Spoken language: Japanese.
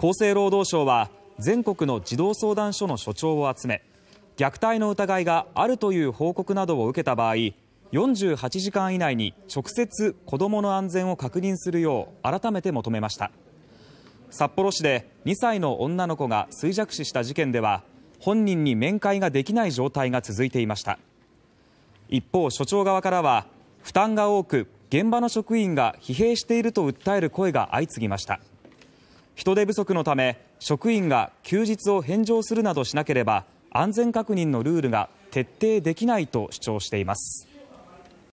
厚生労働省は全国の児童相談所の所長を集め虐待の疑いがあるという報告などを受けた場合48時間以内に直接子どもの安全を確認するよう改めて求めました札幌市で2歳の女の子が衰弱死した事件では本人に面会ができない状態が続いていました一方所長側からは負担が多く現場の職員が疲弊していると訴える声が相次ぎました人手不足のため職員が休日を返上するなどしなければ安全確認のルールが徹底できないと主張しています。